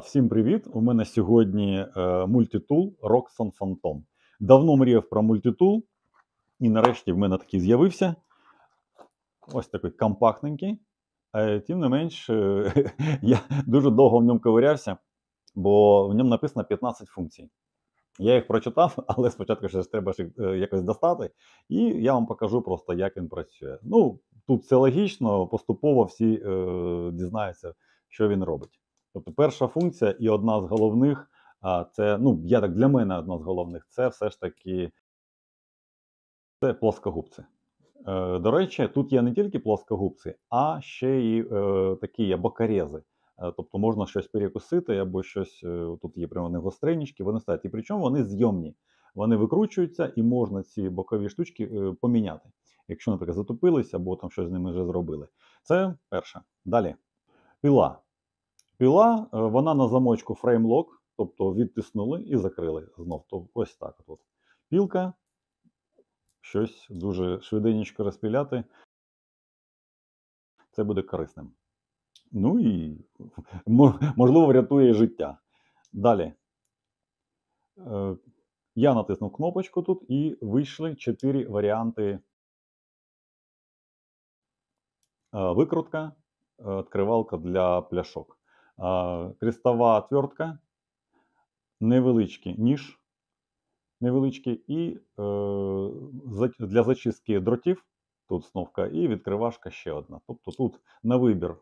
всім привіт! У мене сьогодні е, мультитул Roxxon Phantom. Давно мріяв про мультитул, і нарешті в мене такий з'явився. Ось такий компактненький. Тим не менш, е, я дуже довго в ньому ковирявся, бо в ньому написано 15 функцій. Я їх прочитав, але спочатку ще треба їх е, якось достати. І я вам покажу просто, як він працює. Ну, тут все логічно, поступово всі е, дізнаються, що він робить. Тобто, перша функція і одна з головних, це ну я так для мене одна з головних, це все ж таки це плоскогубці. Е, до речі, тут є не тільки плоскогубці, а ще й е, такі бокорези. Е, тобто можна щось перекусити або щось е, тут є прямо гостренічки, вони стають. І причому вони зйомні, вони викручуються і можна ці бокові штучки поміняти. Якщо, наприклад, затупилися або там щось з ними вже зробили. Це перше. Далі пила. Піла, е, вона на замочку фреймлок, тобто відтиснули і закрили знов. Тобто Ось так. от. Пілка, щось дуже швиденько розпіляти. Це буде корисним. Ну і можливо, врятує життя. Далі. Е, я натиснув кнопочку тут і вийшли чотири варіанти. Е, викрутка, відкривалка для пляшок крестова отвертка, невеличкий ніж, невеличкий, і е, для зачистки дротів. Тут сновка і відкривашка ще одна. Тобто тут на вибір,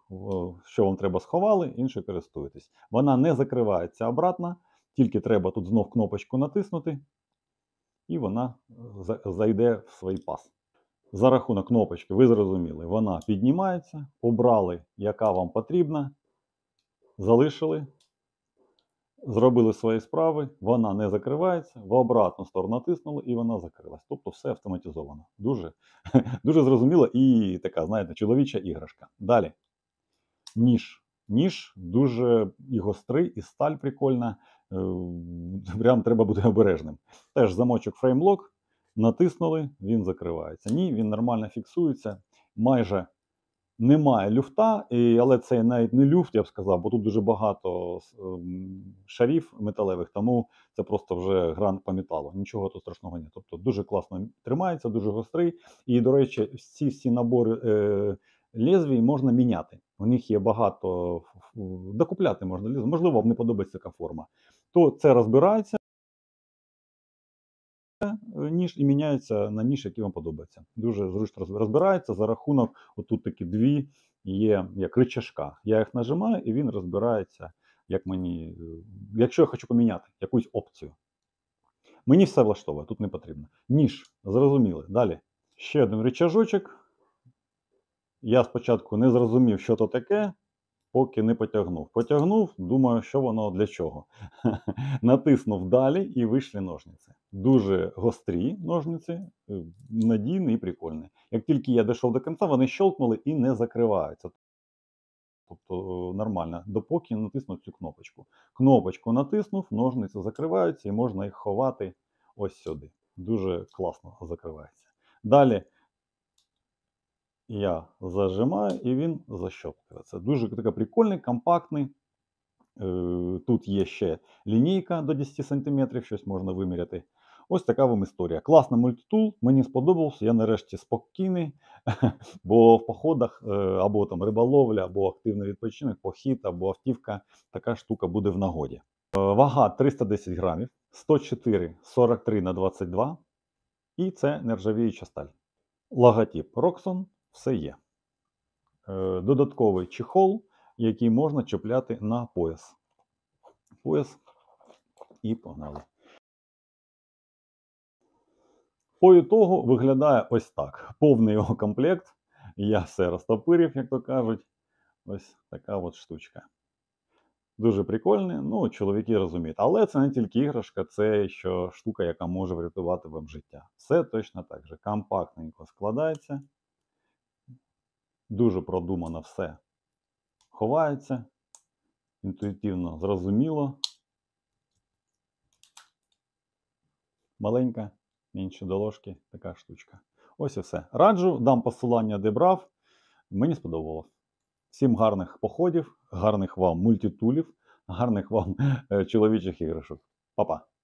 що вам треба сховали, інше користуєтесь. Вона не закривається обратно, тільки треба тут знов кнопочку натиснути, і вона е, зайде в свій пас. За рахунок кнопочки, ви зрозуміли, вона піднімається, обрали, яка вам потрібна залишили, зробили свої справи, вона не закривається, в обратну сторону натиснули і вона закрилась. Тобто все автоматизовано. Дуже дуже зрозуміло і така, знаєте, чоловіча іграшка. Далі. Ніж. Ніж дуже і гострий, і сталь прикольна. Е, прям треба бути обережним. Теж замочок фреймлок. Натиснули, він закривається. Ні, він нормально фіксується. Майже немає люфта, і, але це навіть не люфт, я б сказав, бо тут дуже багато ем, шарів металевих, тому це просто вже гран по металу. Нічого тут страшного немає. Тобто дуже класно тримається, дуже гострий. І, до речі, всі всі набори е, лезвій можна міняти. У них є багато докупляти можна лезвій. Можливо, вам не подобається така форма. То це розбирається. Э, ніж і міняється на ніж, який вам подобається. Дуже зручно розбирається за рахунок, отут такі дві є е», як ричашка. Я їх нажимаю і він розбирається, як мені, э, якщо я хочу поміняти якусь опцію. Мені все влаштовує, тут не потрібно. Ніж, зрозуміли. Далі. Ще один речажочок. Я спочатку не зрозумів, що то таке, поки не потягнув. Потягнув, думаю, що воно для чого. Натиснув далі і вийшли ножниці дуже гострі ножниці, е, надійні і прикольні. Як тільки я дійшов до кінця, вони щелкнули і не закриваються. Тобто е, нормально, допоки не натиснув цю кнопочку. Кнопочку натиснув, ножниці закриваються і можна їх ховати ось сюди. Дуже класно закривається. Далі я зажимаю і він защопкується. Дуже така прикольний, компактний. Е, тут є ще лінійка до 10 см, щось можна виміряти. Ось така вам історія. Класний мультитул, мені сподобався, я нарешті спокійний, бо в походах е, або там риболовля, або активний відпочинок, похід, або автівка, така штука буде в нагоді. Е, вага 310 грамів, 104, 43 на 22 і це нержавіюча сталь. Логотип роксон все є. Е, додатковий чехол, який можна чіпляти на пояс. Пояс і погнали. По ітогу виглядає ось так. Повний його комплект. Я все розтопирів, як то кажуть. Ось така от штучка. Дуже прикольний, ну, чоловіки розуміють. Але це не тільки іграшка, це ще штука, яка може врятувати вам життя. Все точно так же. Компактненько складається. Дуже продумано все ховається. Інтуїтивно зрозуміло. Маленька інші доложки, така штучка. Ось і все. Раджу, дам посилання, де брав. Мені сподобалось. Всім гарних походів, гарних вам мультитулів, гарних вам е, чоловічих іграшок. Па-па!